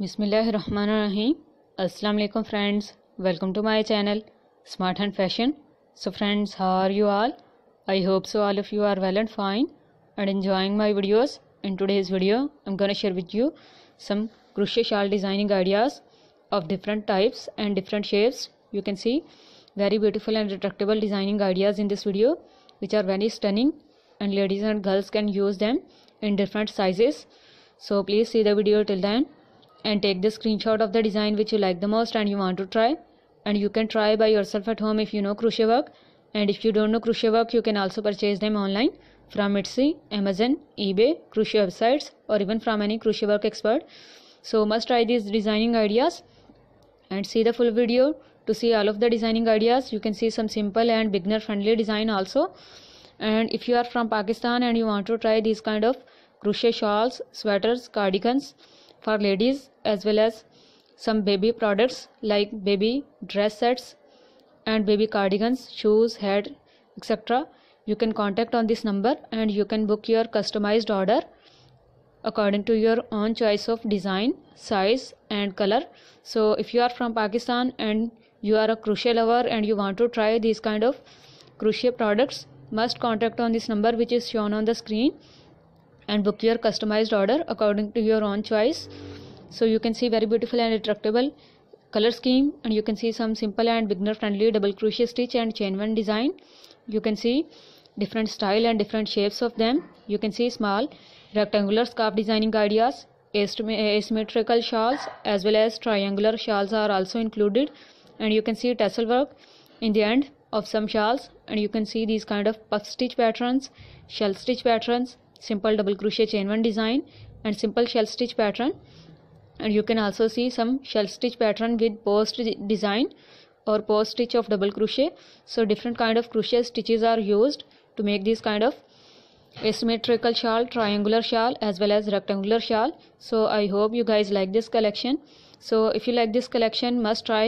बिसमीम अस्सलाम वालेकुम friends welcome to my channel smart and fashion so friends how are you all I hope so all of you are well and fine and enjoying my videos in today's video i'm gonna share with you some crucial designing ideas of different types and different shapes you can see very beautiful and retractable designing ideas in this video which are very stunning and ladies and girls can use them in different sizes so please see the video till then and take the screenshot of the design which you like the most and you want to try and you can try by yourself at home if you know crochet work and if you don't know crochet work you can also purchase them online from Etsy, Amazon, eBay, crochet websites or even from any crochet work expert. So must try these designing ideas and see the full video to see all of the designing ideas you can see some simple and beginner friendly design also and if you are from Pakistan and you want to try these kind of crochet shawls, sweaters, cardigans for ladies as well as some baby products like baby dress sets and baby cardigans shoes head etc you can contact on this number and you can book your customized order according to your own choice of design size and color so if you are from pakistan and you are a crochet lover and you want to try these kind of crochet products must contact on this number which is shown on the screen and book your customized order according to your own choice so you can see very beautiful and retractable color scheme and you can see some simple and beginner friendly double crochet stitch and chain one design you can see different style and different shapes of them you can see small rectangular scarf designing ideas asymmetrical shawls as well as triangular shawls are also included and you can see tassel work in the end of some shawls and you can see these kind of puff stitch patterns shell stitch patterns simple double crochet chain one design and simple shell stitch pattern and you can also see some shell stitch pattern with post design or post stitch of double crochet so different kind of crochet stitches are used to make this kind of asymmetrical shawl triangular shawl as well as rectangular shawl so i hope you guys like this collection so if you like this collection must try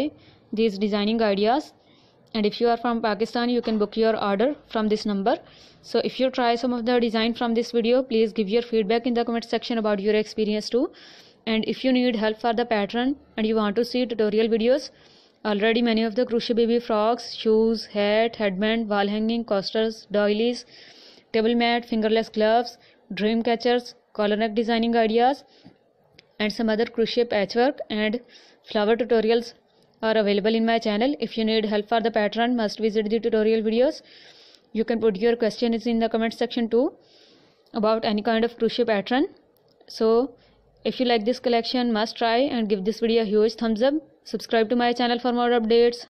these designing ideas and if you are from Pakistan you can book your order from this number so if you try some of the design from this video please give your feedback in the comment section about your experience too and if you need help for the pattern and you want to see tutorial videos already many of the crochet baby frogs, shoes hat headband wall hanging coasters doilies table mat fingerless gloves dream catchers collar neck designing ideas and some other crochet patchwork and flower tutorials are available in my channel. If you need help for the pattern, must visit the tutorial videos. You can put your questions in the comment section too about any kind of crochet pattern. So if you like this collection, must try and give this video a huge thumbs up. Subscribe to my channel for more updates.